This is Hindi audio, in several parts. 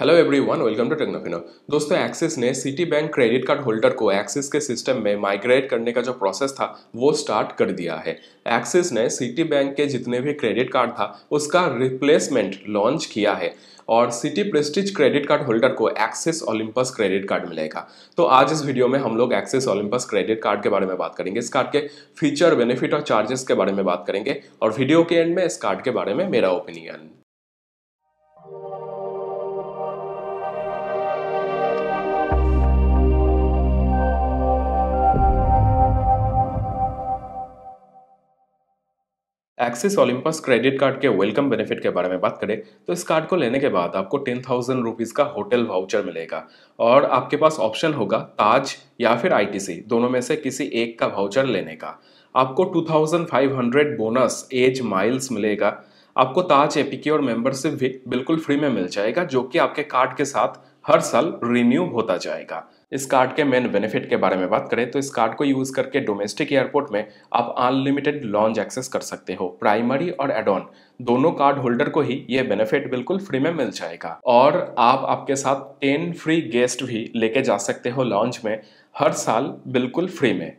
hello everyone welcome to Technofino दोस्तों एक्सिस ने Citi bank credit card holder को एक्सिस के सिस्टम में माइग्रेट करने का जो प्रोसेस था वो स्टार्ट कर दिया है एक्सिस ने सिटी बैंक के जितने भी क्रेडिट कार्ड था उसका रिप्लेसमेंट लॉन्च किया है और Citi prestige credit card holder को एक्सिस ओलिम्पस क्रेडिट कार्ड मिलेगा तो आज इस वीडियो में हम लोग एक्सिस ओलम्पस क्रेडिट कार्ड के बारे में बात करेंगे इस कार्ड के फीचर बेनिफिट और चार्जेस के बारे में बात करेंगे और वीडियो के एंड में इस कार्ड के बारे में मेरा opinion Axis Olympus credit card के वेलकम बेनिफिट के बारे में बात करें तो इस कार्ड को लेने के बाद आपको टेन थाउजेंड रुपीज़ का होटल वाउचर मिलेगा और आपके पास ऑप्शन होगा ताज या फिर आईटीसी दोनों में से किसी एक का वाउचर लेने का आपको two thousand five hundred bonus edge miles मिलेगा आपको ताज एपिक्योर मेंबरशिप भी बिल्कुल फ्री में मिल जाएगा जो कि आपके कार्ड के साथ हर साल रिन्यू होता जाएगा इस कार्ड के मेन बेनिफिट के बारे में बात करें तो इस कार्ड को यूज़ करके डोमेस्टिक एयरपोर्ट में आप अनलिमिटेड लॉन्च एक्सेस कर सकते हो प्राइमरी और एडॉन दोनों कार्ड होल्डर को ही ये बेनिफिट बिल्कुल फ्री में मिल जाएगा और आप आपके साथ टेन फ्री गेस्ट भी लेके जा सकते हो लॉन्च में हर साल बिल्कुल फ्री में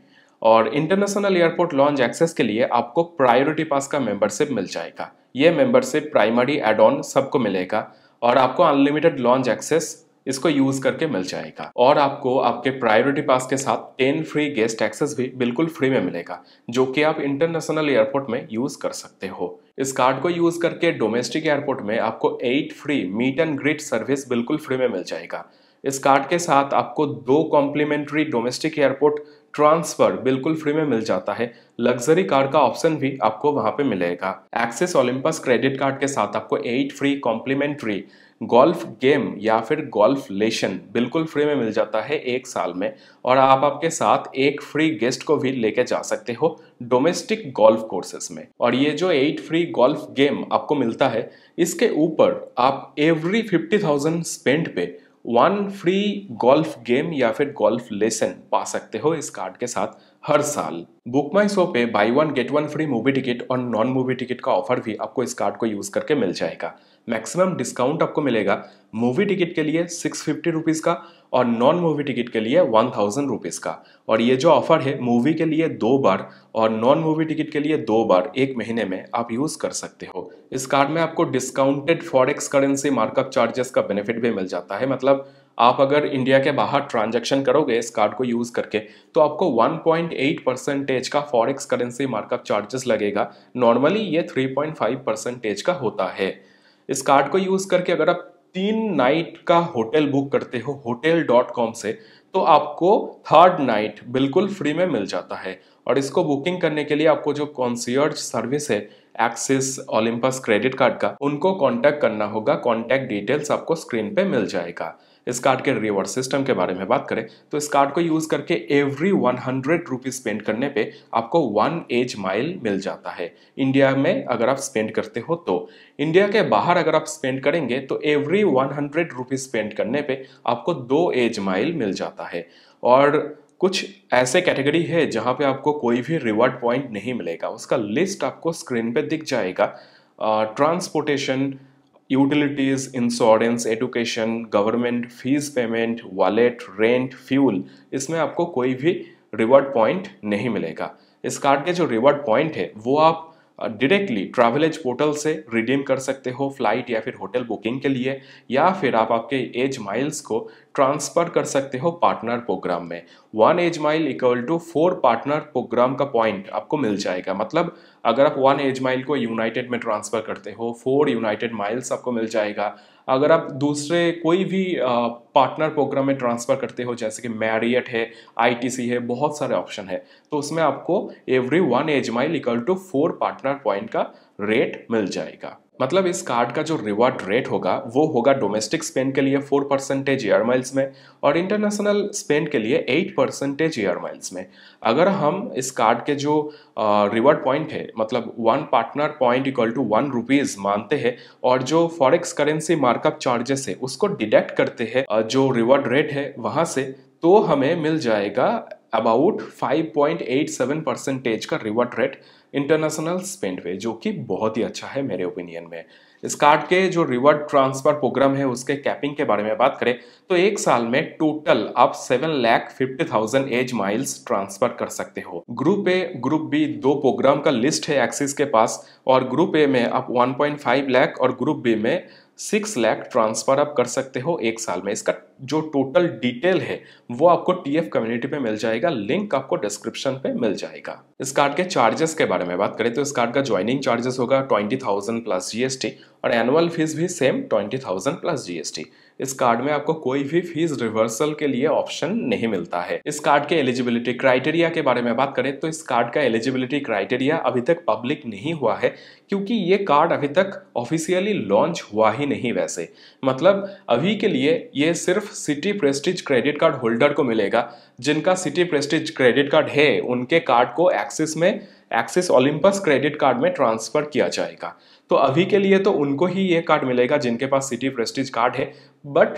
और इंटरनेशनल एयरपोर्ट लॉन्च एक्सेस के लिए आपको प्रायोरिटी पास का मेंबरशिप मिल जाएगा ये मेंबरशिप प्राइमरी एडॉन सबको मिलेगा और आपको अनलिमिटेड लॉन्च एक्सेस इसको यूज करके मिल जाएगा और आपको आपके प्रायोरिटी पास के साथ टेन फ्री गेस्ट एक्सेस भी बिल्कुल फ्री में मिलेगा जो कि आप इंटरनेशनल एयरपोर्ट में यूज कर सकते हो इस कार्ड को यूज करके डोमेस्टिक एयरपोर्ट में आपको eight free meet and greet service बिल्कुल फ्री में मिल जाएगा इस कार्ड के साथ आपको दो कॉम्प्लीमेंट्री डोमेस्टिक एयरपोर्ट ट्रांसफर बिल्कुल फ्री में मिल जाता है लग्जरी कार्ड का ऑप्शन भी आपको वहां पे मिलेगा एक्सेस ओलिम्पस क्रेडिट कार्ड के साथ आपको eight free complimentary golf game या फिर गोल्फ लेशन बिल्कुल फ्री में मिल जाता है एक साल में और आप आपके साथ एक फ्री गेस्ट को भी लेके जा सकते हो डोमेस्टिक गोल्फ कोर्सेस में और ये जो एट फ्री गोल्फ गेम आपको मिलता है इसके ऊपर आप एवरी फिफ्टी थाउजेंड स्पेंड पे वन फ्री गोल्फ गेम या फिर गोल्फ लेसन पा सकते हो इस कार्ड के साथ हर साल बुक माई शो पे buy one get one free movie ticket और नॉन मूवी टिकट का ऑफर भी आपको इस कार्ड को यूज करके मिल जाएगा मैक्सिमम डिस्काउंट आपको मिलेगा मूवी टिकट के लिए सिक्स फिफ्टी रुपीज़ का और नॉन मूवी टिकट के लिए वन थाउजेंड रुपीज़ का और ये जो ऑफ़र है मूवी के लिए दो बार और नॉन मूवी टिकट के लिए दो बार एक महीने में आप यूज़ कर सकते हो इस कार्ड में आपको discounted forex currency markup charges का बेनिफिट भी मिल जाता है मतलब आप अगर इंडिया के बाहर ट्रांजेक्शन करोगे इस कार्ड को यूज़ करके तो आपको 1.8 परसेंटेज का फॉरेक्स करेंसी मार्कअप चार्जेस लगेगा नॉर्मली ये 3.5 परसेंटेज का होता है इस कार्ड को यूज़ करके अगर आप तीन नाइट का होटल बुक करते हो होटल डॉट कॉम से तो आपको थर्ड नाइट बिल्कुल फ्री में मिल जाता है और इसको बुकिंग करने के लिए आपको जो कॉन्सियर्ज सर्विस है एक्सिस ओलिम्पस क्रेडिट कार्ड का उनको कांटेक्ट करना होगा कांटेक्ट डिटेल्स आपको स्क्रीन पे मिल जाएगा इस कार्ड के रिवॉर्ड सिस्टम के बारे में बात करें तो इस कार्ड को यूज़ करके every one hundred rupees spend करने पे आपको वन एज माइल मिल जाता है इंडिया में अगर आप स्पेंड करते हो तो इंडिया के बाहर अगर आप स्पेंड करेंगे तो every one hundred rupees spend करने पे आपको दो एज माइल मिल जाता है और कुछ ऐसे कैटेगरी है जहाँ पे आपको कोई भी रिवॉर्ड पॉइंट नहीं मिलेगा उसका लिस्ट आपको स्क्रीन पे दिख जाएगा transportation uh, utilities insurance education government fees payment wallet rent fuel इसमें आपको कोई भी रिवॉर्ड पॉइंट नहीं मिलेगा इस कार्ड के जो रिवॉर्ड पॉइंट है वो आप डायरेक्टली ट्रैवल एज पोर्टल से रिडीम कर सकते हो फ्लाइट या फिर होटल बुकिंग के लिए या फिर आप आपके एज माइल्स को ट्रांसफ़र कर सकते हो पार्टनर प्रोग्राम में one edge mile equal to four partner program का पॉइंट आपको मिल जाएगा मतलब अगर आप वन एज माइल को यूनाइटेड में ट्रांसफ़र करते हो फोर यूनाइटेड माइल्स आपको मिल जाएगा अगर आप दूसरे कोई भी पार्टनर प्रोग्राम में ट्रांसफ़र करते हो जैसे कि मैरियट है आईटीसी है बहुत सारे ऑप्शन है तो उसमें आपको every one edge mile equal to four partner point का रेट मिल जाएगा मतलब इस कार्ड का जो रिवॉर्ड रेट होगा वो होगा डोमेस्टिक स्पेंड के लिए फोर परसेंटेज ईयर माइल्स में और इंटरनेशनल स्पेंड के लिए एट परसेंटेज ईयर माइल्स में अगर हम इस कार्ड के जो रिवॉर्ड पॉइंट है मतलब one partner point equal to one rupees मानते हैं और जो फॉरेक्स करेंसी मार्कअप चार्जेस है उसको डिडक्ट करते हैं जो रिवॉर्ड रेट है वहाँ से तो हमें मिल जाएगा अबाउट 5.87 परसेंटेज का रिवर्ट रेट इंटरनेशनल स्पेंड पे जो कि बहुत ही अच्छा है मेरे ओपिनियन में इस कार्ड के जो रिवर्ट ट्रांसफर प्रोग्राम है उसके कैपिंग के बारे में बात करें तो एक साल में टोटल आप seven lakh fifty thousand edge miles transfer कर सकते हो ग्रुप ए ग्रुप बी दो प्रोग्राम का लिस्ट है एक्सिस के पास और ग्रुप ए में आप 1.5 लाख और ग्रुप बी में सिक्स लैख ट्रांसफ़र आप कर सकते हो एक साल में इसका जो टोटल डिटेल है वो आपको टीएफ कम्युनिटी पे मिल जाएगा लिंक आपको डिस्क्रिप्शन पे मिल जाएगा इस कार्ड के चार्जेस के बारे में बात करें तो इस कार्ड का ज्वाइनिंग चार्जेस होगा ट्वेंटी थाउजेंड प्लस जीएसटी और एनुअल फीस भी same twenty thousand plus GST इस कार्ड में आपको कोई भी फीस रिवर्सल के लिए ऑप्शन नहीं मिलता है इस कार्ड के एलिजिबिलिटी क्राइटेरिया के बारे में बात करें तो इस कार्ड का एलिजिबिलिटी क्राइटेरिया अभी तक पब्लिक नहीं हुआ है क्योंकि ये कार्ड अभी तक ऑफिशियली लॉन्च हुआ ही नहीं वैसे मतलब अभी के लिए ये सिर्फ Citi prestige credit card holder को मिलेगा जिनका सिटी प्रेस्टिज क्रेडिट कार्ड है उनके कार्ड को एक्सिस में एक्सिस ओलिम्पस क्रेडिट कार्ड में ट्रांसफर किया जाएगा तो अभी के लिए तो उनको ही ये कार्ड मिलेगा जिनके पास सिटी प्रेस्टीज कार्ड है बट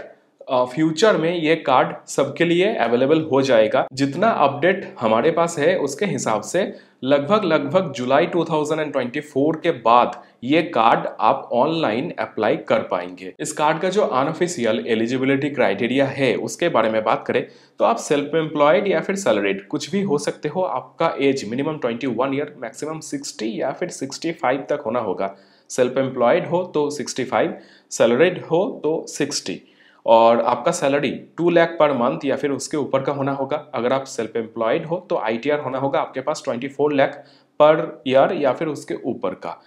फ्यूचर में ये कार्ड सबके लिए अवेलेबल हो जाएगा जितना अपडेट हमारे पास है उसके हिसाब से लगभग लगभग जुलाई 2024 के बाद ये कार्ड आप ऑनलाइन अप्लाई कर पाएंगे इस कार्ड का जो अनऑफिशियल एलिजिबिलिटी क्राइटेरिया है उसके बारे में बात करें तो आप सेल्फ एम्प्लॉयड या फिर सैलरीड कुछ भी हो सकते हो आपका एज मिनिमम 21 ईयर मैक्सिमम 60 या फिर 65 तक होना होगा सेल्फ एम्प्लॉयड हो तो 65 सैलरीड हो तो 60 और आपका salary to lakh per month या फिर उसके ऊपर का होना होगा अगर आप सेल्फ एम्प्लॉयड हो तो आई होना होगा आपके पास 24 लाख पर ईयर या फिर उसके ऊपर का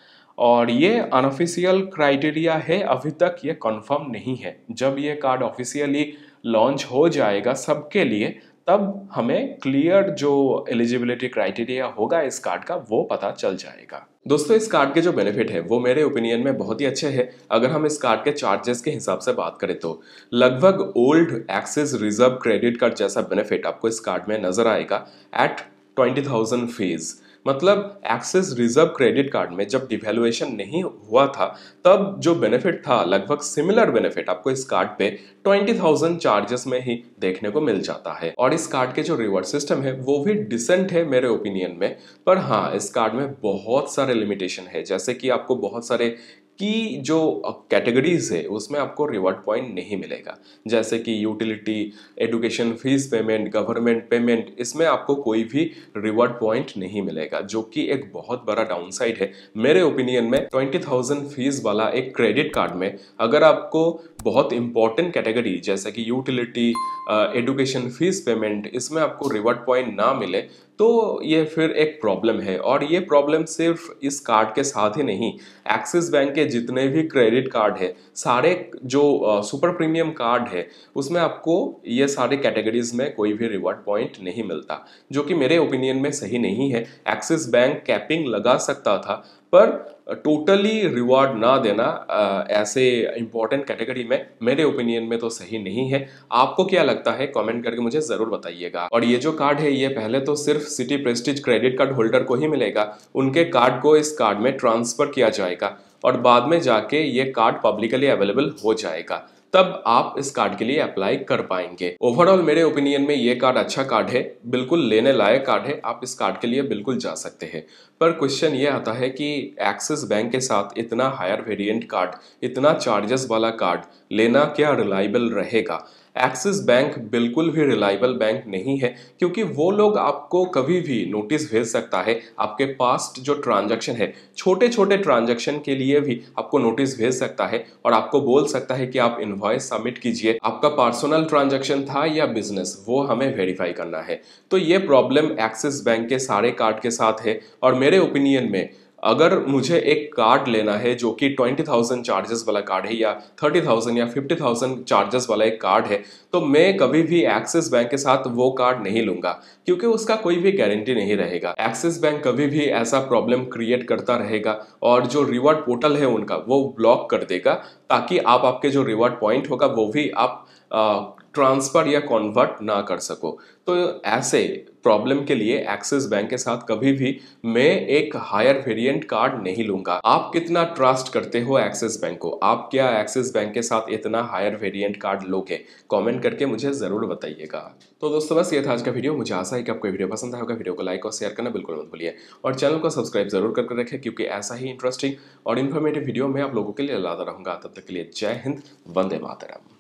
और ये अनऑफिशियल क्राइटेरिया है अभी तक ये कन्फर्म नहीं है जब ये कार्ड ऑफिशियली लॉन्च हो जाएगा सबके लिए तब हमें क्लियर जो एलिजिबिलिटी क्राइटेरिया होगा इस कार्ड का वो पता चल जाएगा दोस्तों इस कार्ड के जो बेनिफिट है वो मेरे ओपिनियन में बहुत ही अच्छे हैं अगर हम इस कार्ड के चार्जेस के हिसाब से बात करें तो लगभग old Axis reserve credit card जैसा बेनिफिट आपको इस कार्ड में नजर आएगा एट ट्वेंटी थाउजेंड फीस मतलब एक्सिस रिजर्व क्रेडिट कार्ड में जब डिवेलुएशन नहीं हुआ था तब जो बेनिफिट था लगभग सिमिलर बेनिफिट आपको इस कार्ड पे 20,000 चार्जेस में ही देखने को मिल जाता है और इस कार्ड के जो रिवॉर्ड सिस्टम है वो भी डिसेंट है मेरे ओपिनियन में पर हाँ इस कार्ड में बहुत सारे लिमिटेशन है जैसे कि आपको बहुत सारे कि जो कैटेगरीज है उसमें आपको रिवॉर्ड पॉइंट नहीं मिलेगा जैसे कि utility education fees payment government payment इसमें आपको कोई भी रिवॉर्ड पॉइंट नहीं मिलेगा जो कि एक बहुत बड़ा डाउन साइड है मेरे ओपिनियन में ट्वेंटी थाउजेंड फीस वाला एक क्रेडिट कार्ड में अगर आपको बहुत इंपॉर्टेंट कैटेगरी जैसे कि यूटिलिटी एडुकेशन फीस पेमेंट इसमें आपको रिवॉर्ड पॉइंट ना मिले तो ये फिर एक प्रॉब्लम है और ये प्रॉब्लम सिर्फ इस कार्ड के साथ ही नहीं एक्सिस बैंक के जितने भी क्रेडिट कार्ड है सारे जो सुपर प्रीमियम कार्ड है उसमें आपको ये सारे कैटेगरीज में कोई भी रिवॉर्ड पॉइंट नहीं मिलता जो कि मेरे ओपिनियन में सही नहीं है एक्सिस बैंक कैपिंग लगा सकता था पर टोटली रिवॉर्ड ना देना ऐसे इंपॉर्टेंट कैटेगरी में मेरे ओपिनियन में तो सही नहीं है आपको क्या लगता है कमेंट करके मुझे ज़रूर बताइएगा और ये जो कार्ड है ये पहले तो सिर्फ Citi prestige credit card holder को ही मिलेगा उनके कार्ड को इस कार्ड में ट्रांसफ़र किया जाएगा और बाद में जाके ये कार्ड पब्लिकली अवेलेबल हो जाएगा तब आप इस कार्ड के लिए अप्लाई कर पाएंगे ओवरऑल मेरे ओपिनियन में ये कार्ड अच्छा कार्ड है बिल्कुल लेने लायक कार्ड है आप इस कार्ड के लिए बिल्कुल जा सकते हैं पर क्वेश्चन ये आता है कि एक्सिस बैंक के साथ इतना हायर वेरिएंट कार्ड इतना चार्जेस वाला कार्ड लेना क्या रिलायबल रहेगा एक्सिस बैंक बिल्कुल भी रिलायबल बैंक नहीं है क्योंकि वो लोग आपको कभी भी नोटिस भेज सकता है आपके पास्ट जो ट्रांजैक्शन है छोटे छोटे ट्रांजैक्शन के लिए भी आपको नोटिस भेज सकता है और आपको बोल सकता है कि आप इन्वॉइस सबमिट कीजिए आपका पर्सनल ट्रांजेक्शन था या बिजनेस वो हमें वेरीफाई करना है तो ये प्रॉब्लम एक्सिस बैंक के सारे कार्ड के साथ है और मेरे ओपिनियन में अगर मुझे एक कार्ड लेना है जो कि ट्वेंटी थाउजेंड चार्जेस वाला कार्ड है या थर्टी थाउजेंड या फिफ्टी थाउजेंड चार्जेस वाला एक कार्ड है तो मैं कभी भी एक्सिस बैंक के साथ वो कार्ड नहीं लूंगा क्योंकि उसका कोई भी गारंटी नहीं रहेगा एक्सिस बैंक कभी भी ऐसा प्रॉब्लम क्रिएट करता रहेगा और जो रिवॉर्ड पोर्टल है उनका वो ब्लॉक कर देगा ताकि आप आपके जो रिवॉर्ड पॉइंट होगा वो भी आप ट्रांसफ़र या कन्वर्ट ना कर सको तो ऐसे प्रॉब्लम के लिए एक्सिस बैंक के साथ कभी भी मैं एक हायर वेरिएंट कार्ड नहीं लूंगा आप कितना ट्रस्ट करते हो एक्सिस बैंक को आप क्या एक्सिस बैंक के साथ इतना हायर वेरिएंट कार्ड लोगे कमेंट करके मुझे ज़रूर बताइएगा तो दोस्तों बस ये था आज का वीडियो मुझे आशा है कि आपको वीडियो पसंद आएगा वीडियो को लाइक और शेयर करना बिल्कुल मत भूलिए और चैनल को सब्सक्राइब जरूर करके रखें क्योंकि ऐसा ही इंटरेस्टिंग और इन्फॉर्मेटिव वीडियो मैं आप लोगों के लिए लाता रहूंगा तब तक के लिए जय हिंद वंदे मातरम